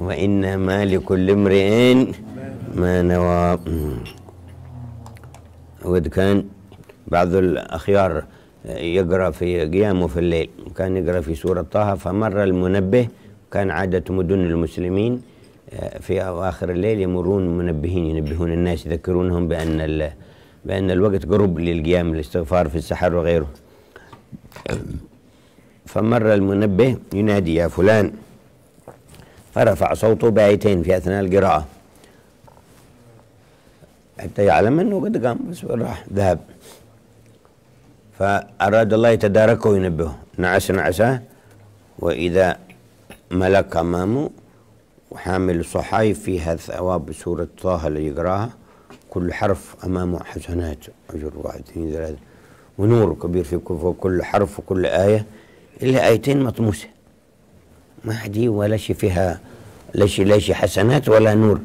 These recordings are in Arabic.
وإنما لكل امرئ ما نوى وإذ كان بعض الأخيار يقرأ في قيامه في الليل كان يقرأ في سورة طه فمر المنبه كان عادة مدن المسلمين آه، في أواخر الليل يمرون منبهين ينبهون الناس يذكرونهم بأن بأن الوقت قرب للقيام الاستغفار في السحر وغيره فمر المنبه ينادي يا فلان فرفع صوته بايتين في أثناء القراءة حتى يعلم أنه قد قام بس راح ذهب فأراد الله يتداركه وينبهه نعس نعسه وإذا ملك أمامه وحامل صحائف فيها ثواب سورة طه اللي يقراها كل حرف أمامه حسنات أجر واحد اثنين ثلاثة ونور كبير في كل حرف وكل آية إلا آيتين مطموسة مهدي ولا شي فيها لا شي لا شيء حسنات ولا نور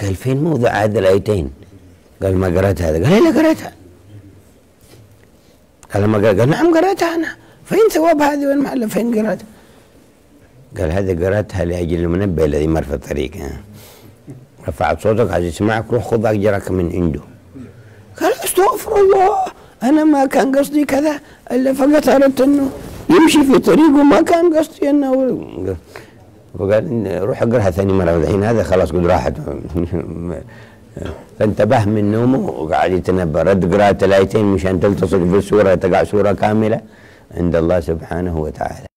قال فين موضع هذه الايتين؟ قال ما قرأت هذا قال لا قرأتها قال ما قرأت قال نعم قرأتها أنا فين ثواب هذه والمحلة فين قرأتها قال هذه قرأتها لأجل المنبه الذي مر في الطريق رفعت صوتك عايز يسمعك روح خذ أجرك من عنده قال استغفر الله أنا ما كان قصدي كذا إلا فقط أردت أنه يمشي في طريقه ما كان قصدي انه فقال روح اقراها ثاني مره الحين هذا خلاص قد راحت فانتبه من نومه وقعد يتنبأ رد قراءة الآيتين مشان تلتصق في السورة تقع سورة كاملة عند الله سبحانه وتعالى